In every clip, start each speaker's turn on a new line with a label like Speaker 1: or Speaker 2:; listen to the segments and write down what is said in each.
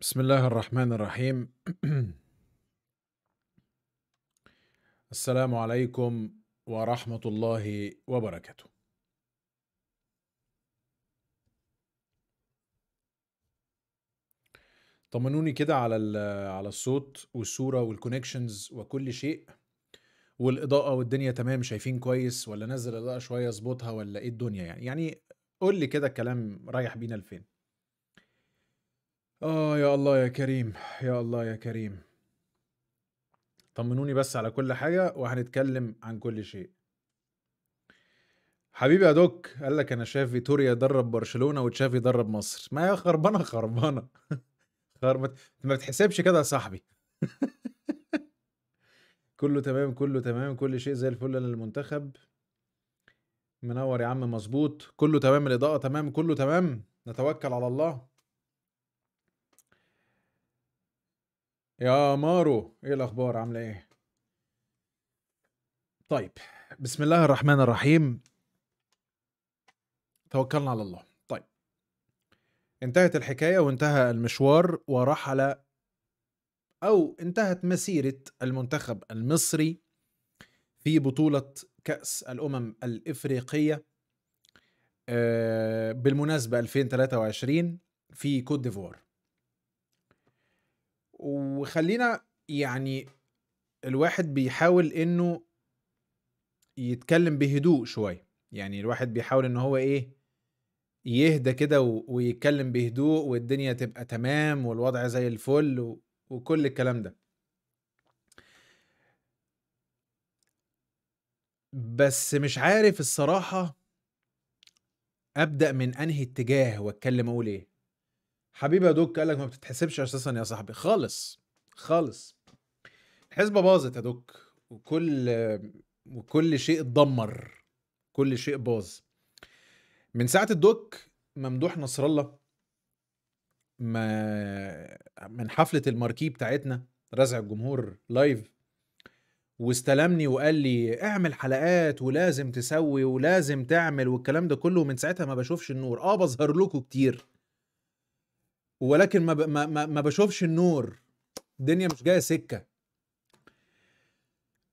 Speaker 1: بسم الله الرحمن الرحيم السلام عليكم ورحمة الله وبركاته طمنوني كده على على الصوت والصورة والكونكشنز وكل شيء والإضاءة والدنيا تمام شايفين كويس ولا نزل الإضاءة شوية اظبطها ولا إيه الدنيا يعني يعني قول لي كده الكلام رايح بينا لفين آه يا الله يا كريم يا الله يا كريم طمنوني بس على كل حاجة وهنتكلم عن كل شيء حبيبي يا دوك قال لك انا شايف فيتوريا درب برشلونه وتشافي درب مصر ما يا خربانه خربانه خربت ما بتحسبش كده يا صاحبي كله تمام كله تمام كل شيء زي الفل للمنتخب منور يا عم مظبوط كله تمام الاضاءه تمام كله تمام نتوكل على الله يا مارو ايه الاخبار عامله ايه طيب بسم الله الرحمن الرحيم توكلنا على الله طيب انتهت الحكايه وانتهى المشوار ورحل او انتهت مسيره المنتخب المصري في بطوله كاس الامم الافريقيه آه، بالمناسبه 2023 في كوت ديفوار وخلينا يعني الواحد بيحاول انه يتكلم بهدوء شويه يعني الواحد بيحاول ان هو ايه يهدى كده ويتكلم بهدوء والدنيا تبقى تمام والوضع زي الفل وكل الكلام ده بس مش عارف الصراحة أبدأ من أنهي اتجاه وأتكلم أقول إيه حبيبي يا دوك قال لك ما بتتحسبش اساسا يا صاحبي خالص خالص الحسبه باظت يا دوك وكل وكل شيء اتدمر كل شيء باظ من ساعه الدوك ممدوح نصر الله ما من حفله الماركيه بتاعتنا رزع الجمهور لايف واستلمني وقال لي اعمل حلقات ولازم تسوي ولازم تعمل والكلام ده كله من ساعتها ما بشوفش النور اه بظهر لكم كتير ولكن ما, ب... ما, ما, بشوفش النور الدنيا مش جايه سكه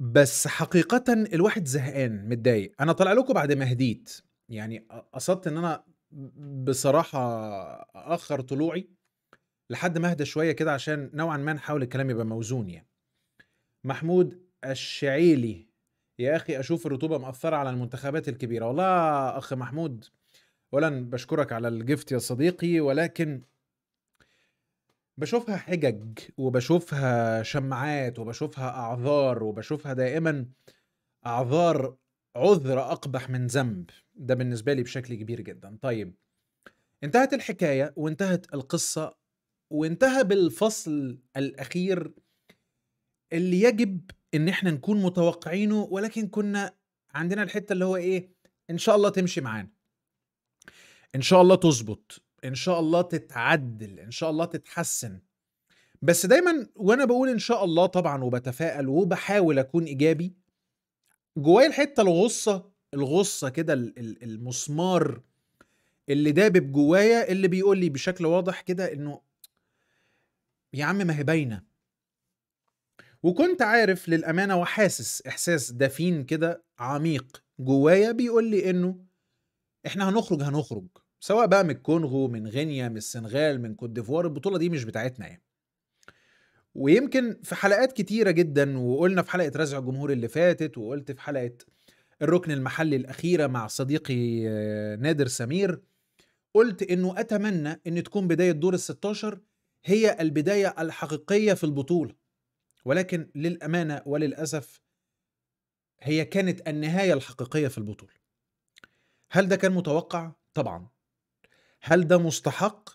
Speaker 1: بس حقيقة الواحد زهقان متضايق أنا طالع لكم بعد ما هديت يعني قصدت إن أنا بصراحة أخر طلوعي لحد ما أهدى شوية كده عشان نوعا ما نحاول الكلام يبقى موزون يعني محمود الشعيلي يا أخي أشوف الرطوبة مأثرة على المنتخبات الكبيرة والله أخ محمود أولا بشكرك على الجفت يا صديقي ولكن بشوفها حجج وبشوفها شمعات وبشوفها اعذار وبشوفها دائما اعذار عذر اقبح من ذنب ده بالنسبه لي بشكل كبير جدا طيب انتهت الحكايه وانتهت القصه وانتهى بالفصل الاخير اللي يجب ان احنا نكون متوقعينه ولكن كنا عندنا الحته اللي هو ايه ان شاء الله تمشي معانا ان شاء الله تظبط ان شاء الله تتعدل ان شاء الله تتحسن بس دايما وانا بقول ان شاء الله طبعا وبتفائل وبحاول اكون ايجابي جوايا الحته الغصه الغصه كده المسمار اللي دابب جوايا اللي بيقول لي بشكل واضح كده انه يا عم ما هي باينه وكنت عارف للامانه وحاسس احساس دفين كده عميق جوايا بيقول لي انه احنا هنخرج هنخرج سواء بقى من الكونغو من غينيا من السنغال من كوت ديفوار البطوله دي مش بتاعتنا يعني ويمكن في حلقات كتيرة جدا وقلنا في حلقة رزع الجمهور اللي فاتت وقلت في حلقة الركن المحلي الأخيرة مع صديقي آه، نادر سمير قلت إنه أتمنى إن تكون بداية دور ال 16 هي البداية الحقيقية في البطولة ولكن للأمانة وللأسف هي كانت النهاية الحقيقية في البطولة هل ده كان متوقع؟ طبعا هل ده مستحق؟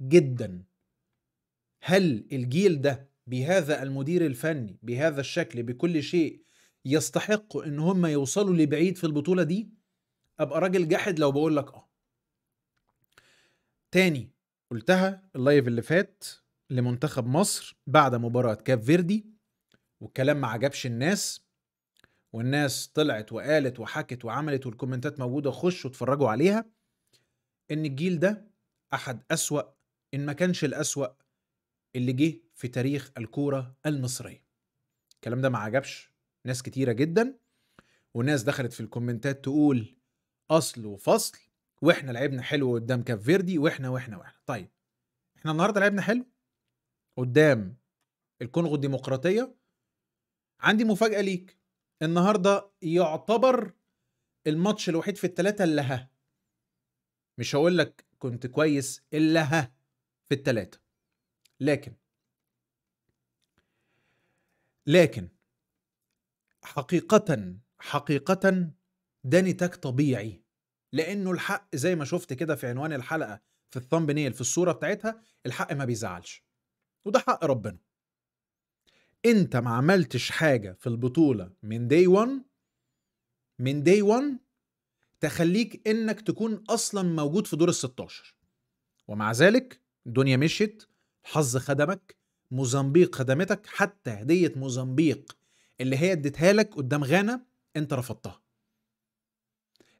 Speaker 1: جدا هل الجيل ده بهذا المدير الفني بهذا الشكل بكل شيء يستحق ان هم يوصلوا لبعيد في البطولة دي ابقى راجل جاحد لو بقول لك اه تاني قلتها اللايف اللي فات لمنتخب مصر بعد مباراة كاب فيردي والكلام ما عجبش الناس والناس طلعت وقالت وحكت وعملت والكومنتات موجودة خشوا اتفرجوا عليها ان الجيل ده احد اسوا ان ما كانش الاسوا اللي جه في تاريخ الكوره المصريه الكلام ده ما عجبش ناس كتيره جدا وناس دخلت في الكومنتات تقول اصل وفصل واحنا لعبنا حلو قدام كاب فيردي واحنا واحنا واحنا طيب احنا النهارده لعبنا حلو قدام الكونغو الديمقراطيه عندي مفاجاه ليك النهارده يعتبر الماتش الوحيد في الثلاثه اللي ها مش هقول لك كنت كويس الا ها في التلاتة لكن لكن حقيقة حقيقة ده نتاج طبيعي لانه الحق زي ما شفت كده في عنوان الحلقة في الثامبنيل في الصورة بتاعتها الحق ما بيزعلش وده حق ربنا انت ما عملتش حاجة في البطولة من داي 1 من داي 1 تخليك انك تكون اصلا موجود في دور ال 16 ومع ذلك الدنيا مشيت الحظ خدمك موزمبيق خدمتك حتى هديه موزمبيق اللي هي اديتها لك قدام غانا انت رفضتها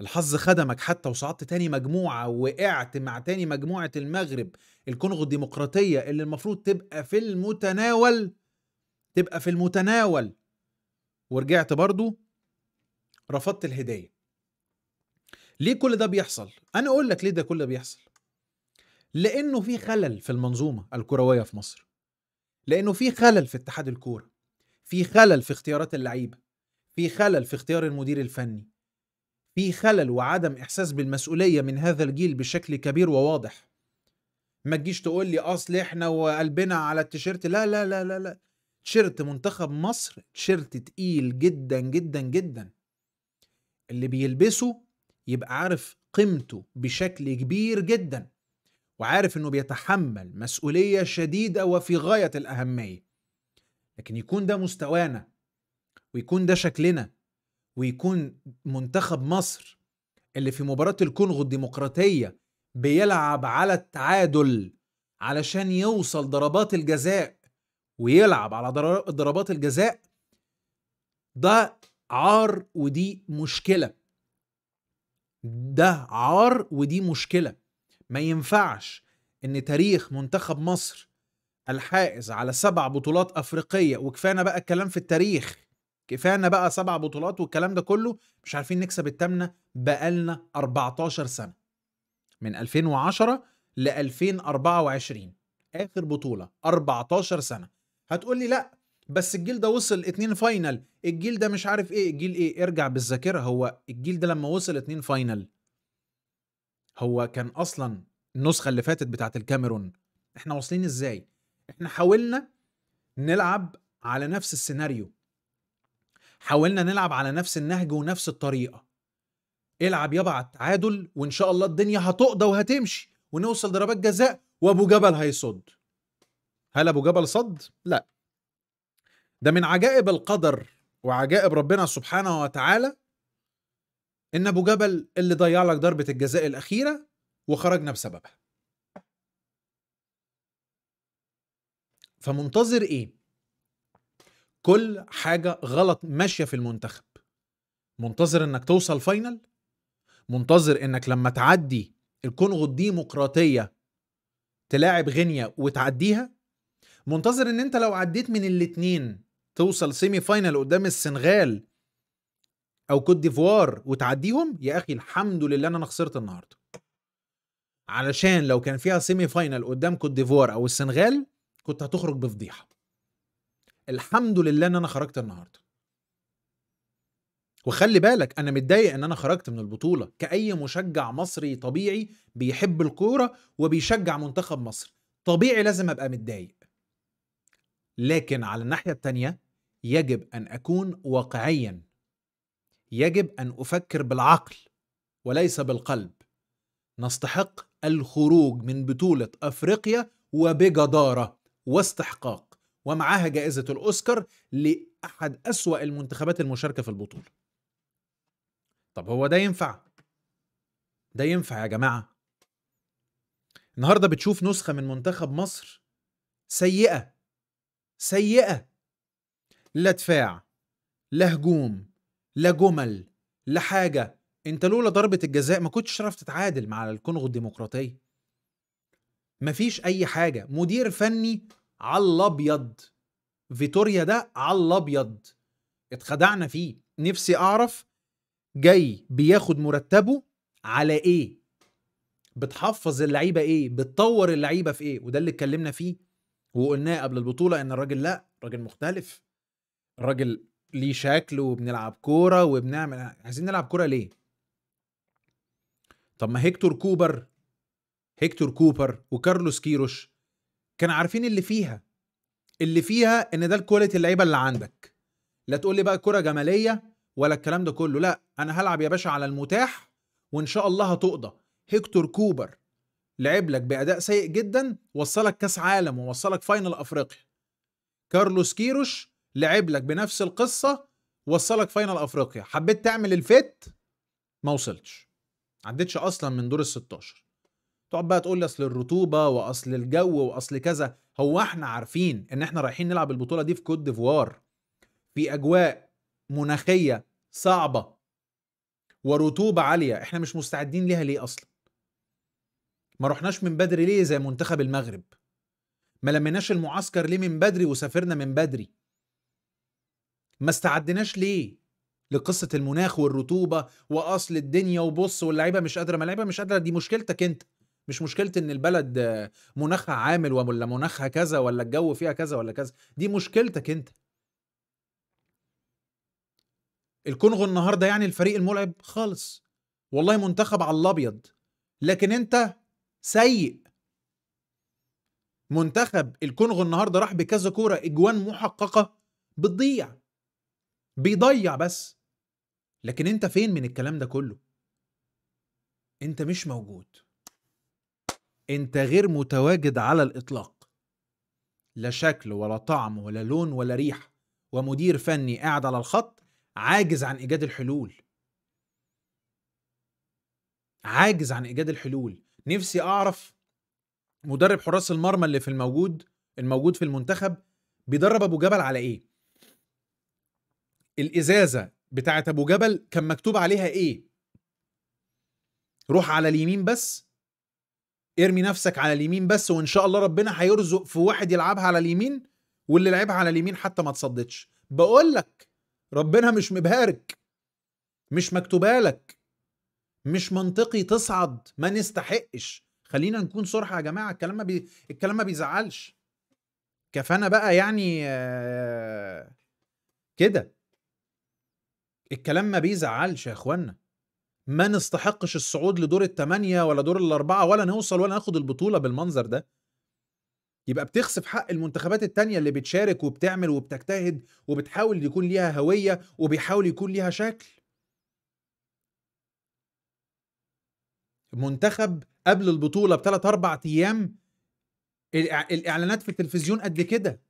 Speaker 1: الحظ خدمك حتى وصعدت تاني مجموعة وقعت مع تاني مجموعة المغرب الكونغو الديمقراطية اللي المفروض تبقى في المتناول تبقى في المتناول ورجعت برضو رفضت الهدية ليه كل ده بيحصل انا اقول لك ليه ده كل ده بيحصل لانه في خلل في المنظومه الكرويه في مصر لانه في خلل في اتحاد الكوره في خلل في اختيارات اللعيبه في خلل في اختيار المدير الفني في خلل وعدم احساس بالمسؤوليه من هذا الجيل بشكل كبير وواضح ما تجيش تقول لي اصل احنا وقلبنا على التيشيرت لا لا لا لا لا تيشيرت منتخب مصر تيشيرت تقيل جدا جدا جدا اللي بيلبسه يبقى عارف قيمته بشكل كبير جدا وعارف انه بيتحمل مسؤوليه شديده وفي غايه الاهميه لكن يكون ده مستوانا ويكون ده شكلنا ويكون منتخب مصر اللي في مباراه الكونغو الديمقراطيه بيلعب على التعادل علشان يوصل ضربات الجزاء ويلعب على ضربات الجزاء ده عار ودي مشكله ده عار ودي مشكله ما ينفعش ان تاريخ منتخب مصر الحائز على سبع بطولات افريقيه وكفانا بقى الكلام في التاريخ كفانا بقى سبع بطولات والكلام ده كله مش عارفين نكسب التامنة بقالنا 14 سنه من 2010 ل 2024 اخر بطوله 14 سنه هتقول لي لا بس الجيل ده وصل اتنين فاينل الجيل ده مش عارف ايه الجيل ايه ارجع بالذاكره هو الجيل ده لما وصل اتنين فاينل هو كان اصلا النسخه اللي فاتت بتاعت الكاميرون احنا واصلين ازاي احنا حاولنا نلعب على نفس السيناريو حاولنا نلعب على نفس النهج ونفس الطريقه العب يابا على التعادل وان شاء الله الدنيا هتقضى وهتمشي ونوصل ضربات جزاء وابو جبل هيصد هل ابو جبل صد لا ده من عجائب القدر وعجائب ربنا سبحانه وتعالى ان ابو جبل اللي ضيع لك ضربه الجزاء الاخيره وخرجنا بسببها فمنتظر ايه كل حاجه غلط ماشيه في المنتخب منتظر انك توصل فاينل منتظر انك لما تعدي الكونغو الديمقراطيه تلاعب غينيا وتعديها منتظر ان انت لو عديت من الاتنين توصل سيمي فاينل قدام السنغال او كوت ديفوار وتعديهم يا اخي الحمد لله ان انا خسرت النهارده علشان لو كان فيها سيمي فاينل قدام كوت ديفوار او السنغال كنت هتخرج بفضيحه الحمد لله ان انا خرجت النهارده وخلي بالك انا متضايق ان انا خرجت من البطوله كاي مشجع مصري طبيعي بيحب الكوره وبيشجع منتخب مصر طبيعي لازم ابقى متضايق لكن على الناحيه التانيه يجب ان اكون واقعيا يجب ان افكر بالعقل وليس بالقلب نستحق الخروج من بطوله افريقيا وبجداره واستحقاق ومعها جائزه الاوسكار لاحد اسوا المنتخبات المشاركه في البطوله طب هو ده ينفع ده ينفع يا جماعه النهارده بتشوف نسخه من منتخب مصر سيئه سيئه لا دفاع لا هجوم لا جمل لا حاجه انت لولا ضربه الجزاء ما كنتش تعرف تتعادل مع الكونغو الديمقراطيه مفيش اي حاجه مدير فني على الابيض فيتوريا ده على الابيض اتخدعنا فيه نفسي اعرف جاي بياخد مرتبه على ايه بتحفظ اللعيبه ايه بتطور اللعيبه في ايه وده اللي اتكلمنا فيه وقلناه قبل البطوله ان الراجل لا راجل مختلف الراجل ليه شكل وبنلعب كوره وبنعمل عايزين نلعب كوره ليه طب ما هيكتور كوبر هيكتور كوبر وكارلوس كيروش كانوا عارفين اللي فيها اللي فيها ان ده الكواليتي اللعيبه اللي عندك لا تقول لي بقى كره جماليه ولا الكلام ده كله لا انا هلعب يا باشا على المتاح وان شاء الله هتقضى هيكتور كوبر لعب لك باداء سيء جدا وصلك كاس عالم ووصلك فاينل افريقيا كارلوس كيروش لعب لك بنفس القصه وصلك فاينل افريقيا حبيت تعمل الفت ما وصلتش عدتش اصلا من دور ال 16 تقعد بقى تقول لي اصل الرطوبه واصل الجو واصل كذا هو احنا عارفين ان احنا رايحين نلعب البطوله دي في كوت ديفوار في اجواء مناخيه صعبه ورطوبه عاليه احنا مش مستعدين ليها ليه اصلا ما رحناش من بدري ليه زي منتخب المغرب ما لميناش المعسكر ليه من بدري وسافرنا من بدري ما استعدناش ليه لقصة المناخ والرطوبة وأصل الدنيا وبص واللعيبة مش قادرة ما اللعيبة مش قادرة دي مشكلتك أنت مش مشكلة إن البلد مناخها عامل ولا مناخها كذا ولا الجو فيها كذا ولا كذا دي مشكلتك أنت الكونغو النهاردة يعني الفريق الملعب خالص والله منتخب على الأبيض لكن أنت سيء منتخب الكونغو النهاردة راح بكذا كورة إجوان محققة بتضيع بيضيع بس لكن انت فين من الكلام ده كله انت مش موجود انت غير متواجد على الاطلاق لا شكل ولا طعم ولا لون ولا ريح ومدير فني قاعد على الخط عاجز عن ايجاد الحلول عاجز عن ايجاد الحلول نفسي اعرف مدرب حراس المرمى اللي في الموجود الموجود في المنتخب بيدرب ابو جبل على ايه الازازه بتاعه ابو جبل كان مكتوب عليها ايه روح على اليمين بس ارمي نفسك على اليمين بس وان شاء الله ربنا هيرزق في واحد يلعبها على اليمين واللي لعبها على اليمين حتى ما تصدتش بقول لك ربنا مش مبهارك مش مكتوبه لك مش منطقي تصعد ما نستحقش خلينا نكون صرحه يا جماعه الكلام ما بي... الكلام ما بيزعلش كفانا بقى يعني آه، كده الكلام ما بيزعلش يا اخوانا ما نستحقش الصعود لدور الثمانية ولا دور الأربعة ولا نوصل ولا ناخد البطولة بالمنظر ده يبقى بتخسف حق المنتخبات التانية اللي بتشارك وبتعمل وبتجتهد وبتحاول يكون ليها هوية وبيحاول يكون ليها شكل منتخب قبل البطولة بثلاث أربع أيام الإعلانات في التلفزيون قد كده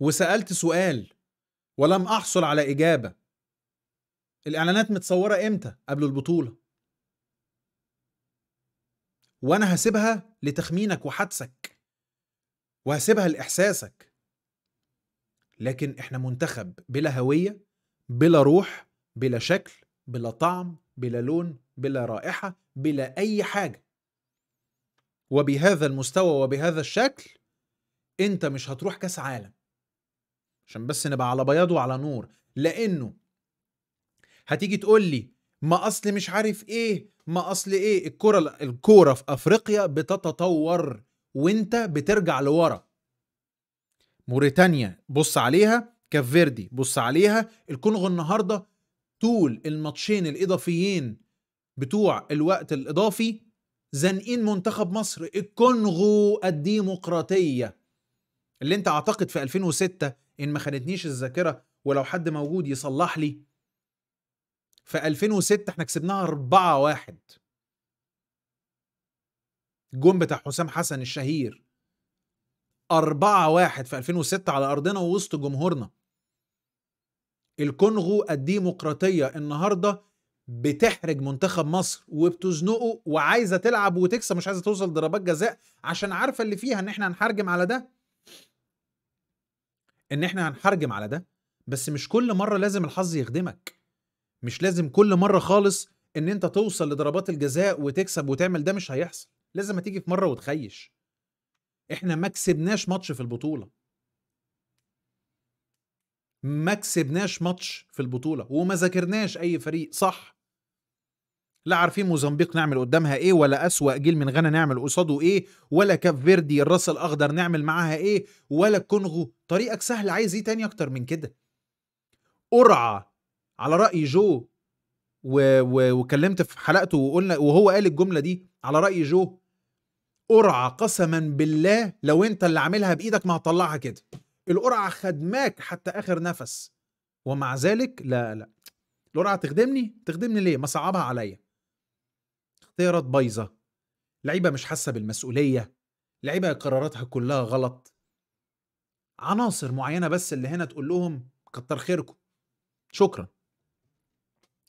Speaker 1: وسألت سؤال ولم أحصل على إجابة الإعلانات متصورة إمتى قبل البطولة وأنا هسيبها لتخمينك وحدسك وهسيبها لإحساسك لكن إحنا منتخب بلا هوية بلا روح بلا شكل بلا طعم بلا لون بلا رائحة بلا أي حاجة وبهذا المستوى وبهذا الشكل أنت مش هتروح كأس عالم عشان بس نبقى على بياض وعلى نور لانه هتيجي تقول لي ما اصل مش عارف ايه ما اصل ايه الكره الكوره في افريقيا بتتطور وانت بترجع لورا موريتانيا بص عليها كافيردي بص عليها الكونغو النهارده طول الماتشين الاضافيين بتوع الوقت الاضافي زانقين منتخب مصر الكونغو الديمقراطيه اللي انت اعتقد في 2006 ان ما خانتنيش الذاكره ولو حد موجود يصلح لي في 2006 احنا كسبناها 4 1 الجون بتاع حسام حسن الشهير 4 1 في 2006 على ارضنا ووسط جمهورنا الكونغو الديمقراطيه النهارده بتحرج منتخب مصر وبتزنقه وعايزه تلعب وتكسب مش عايزه توصل ضربات جزاء عشان عارفه اللي فيها ان احنا هنحرجم على ده ان احنا هنحرجم على ده بس مش كل مره لازم الحظ يخدمك مش لازم كل مره خالص ان انت توصل لضربات الجزاء وتكسب وتعمل ده مش هيحصل لازم تيجي في مره وتخيش احنا ما كسبناش ماتش في البطوله ما كسبناش ماتش في البطوله وما ذاكرناش اي فريق صح لا عارفين موزمبيق نعمل قدامها ايه ولا اسوا جيل من غانا نعمل قصاده ايه ولا كاب فيردي الراس الاخضر نعمل معاها ايه ولا الكونغو طريقك سهل عايز ايه تاني اكتر من كده قرعه على راي جو و... و... وكلمت في حلقته وقلنا وهو قال الجمله دي على راي جو قرعه قسما بالله لو انت اللي عاملها بايدك ما هتطلعها كده القرعه خدماك حتى اخر نفس ومع ذلك لا لا القرعه تخدمني تخدمني ليه ما صعبها عليا طيرت بايظه لعيبه مش حاسه بالمسؤوليه لعيبه قراراتها كلها غلط عناصر معينه بس اللي هنا تقول لهم كتر خيركم شكرا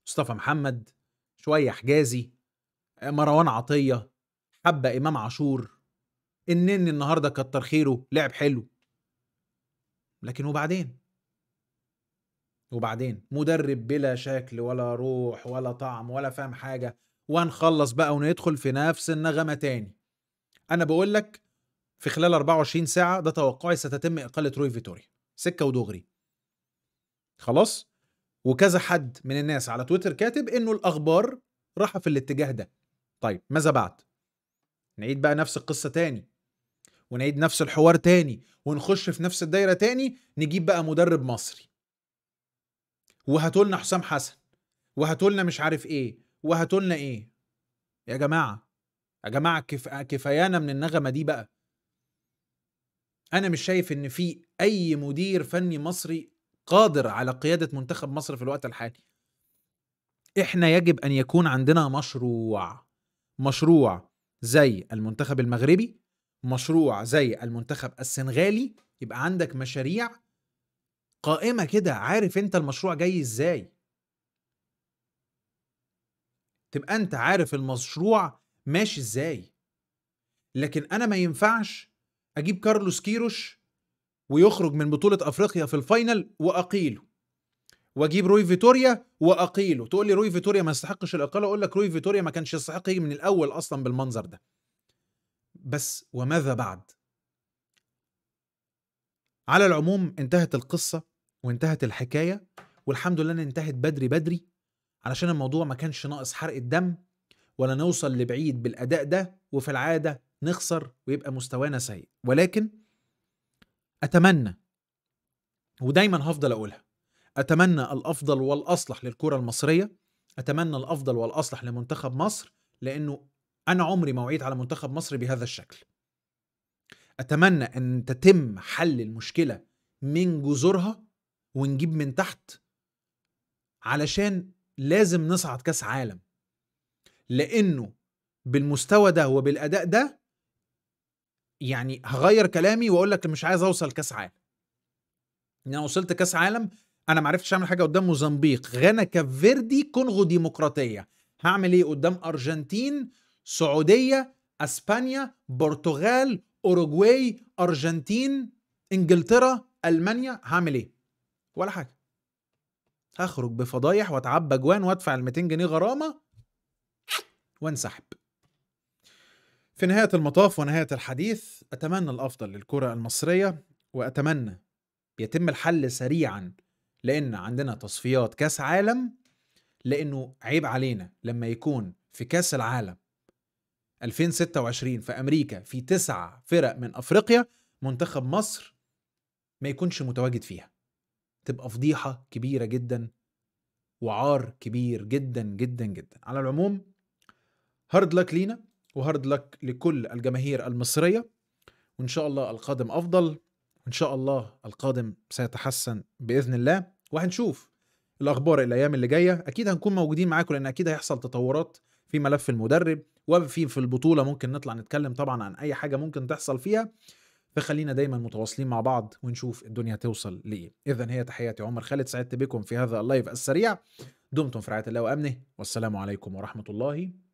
Speaker 1: مصطفى محمد شويه حجازي مروان عطيه حبه امام عاشور النني النهارده كتر خيره لعب حلو لكن وبعدين وبعدين مدرب بلا شكل ولا روح ولا طعم ولا فاهم حاجه وهنخلص بقى وندخل في نفس النغمه تاني انا بقول لك في خلال 24 ساعه ده توقعي ستتم اقاله روي فيتوريا سكه ودغري خلاص وكذا حد من الناس على تويتر كاتب انه الاخبار راح في الاتجاه ده طيب ماذا بعد نعيد بقى نفس القصه تاني ونعيد نفس الحوار تاني ونخش في نفس الدايره تاني نجيب بقى مدرب مصري وهاتولنا حسام حسن وهاتولنا مش عارف ايه وهاتوا لنا ايه يا جماعه يا جماعه كف... كفايانا من النغمه دي بقى انا مش شايف ان في اي مدير فني مصري قادر على قياده منتخب مصر في الوقت الحالي احنا يجب ان يكون عندنا مشروع مشروع زي المنتخب المغربي مشروع زي المنتخب السنغالي يبقى عندك مشاريع قائمه كده عارف انت المشروع جاي ازاي تبقى انت عارف المشروع ماشي ازاي لكن انا ما ينفعش اجيب كارلوس كيروش ويخرج من بطولة افريقيا في الفاينل واقيله واجيب روي فيتوريا واقيله تقول لي روي فيتوريا ما يستحقش الاقاله اقول لك روي فيتوريا ما كانش يستحق من الاول اصلا بالمنظر ده بس وماذا بعد على العموم انتهت القصه وانتهت الحكايه والحمد لله انتهت بدري بدري علشان الموضوع ما كانش ناقص حرق الدم ولا نوصل لبعيد بالأداء ده وفي العادة نخسر ويبقى مستوانا سيء ولكن أتمنى ودايما هفضل أقولها أتمنى الأفضل والأصلح للكرة المصرية أتمنى الأفضل والأصلح لمنتخب مصر لأنه أنا عمري ما وعيت على منتخب مصر بهذا الشكل أتمنى أن تتم حل المشكلة من جذورها ونجيب من تحت علشان لازم نصعد كاس عالم لانه بالمستوى ده وبالاداء ده يعني هغير كلامي واقول لك مش عايز اوصل كاس عالم ان انا وصلت كاس عالم انا ما عرفتش اعمل حاجه قدام موزمبيق غانا كافيردي كونغو ديمقراطيه هعمل ايه قدام ارجنتين سعوديه اسبانيا برتغال اوروجواي ارجنتين انجلترا المانيا هعمل ايه ولا حاجه هخرج بفضايح واتعبى جوان وادفع ال 200 جنيه غرامه وانسحب في نهايه المطاف ونهايه الحديث اتمنى الافضل للكره المصريه واتمنى يتم الحل سريعا لان عندنا تصفيات كاس عالم لانه عيب علينا لما يكون في كاس العالم 2026 في امريكا في تسع فرق من افريقيا منتخب مصر ما يكونش متواجد فيها تبقى فضيحه كبيره جدا وعار كبير جدا جدا جدا على العموم هارد لك لينا وهارد لك لكل الجماهير المصريه وان شاء الله القادم افضل وان شاء الله القادم سيتحسن باذن الله وهنشوف الاخبار الايام اللي جايه اكيد هنكون موجودين معاكم لان اكيد هيحصل تطورات في ملف المدرب وفي في البطوله ممكن نطلع نتكلم طبعا عن اي حاجه ممكن تحصل فيها فخلينا دايما متواصلين مع بعض ونشوف الدنيا توصل لايه اذا هي تحياتي عمر خالد سعدت بكم في هذا اللايف السريع دمتم في رعايه الله وامنه والسلام عليكم ورحمه الله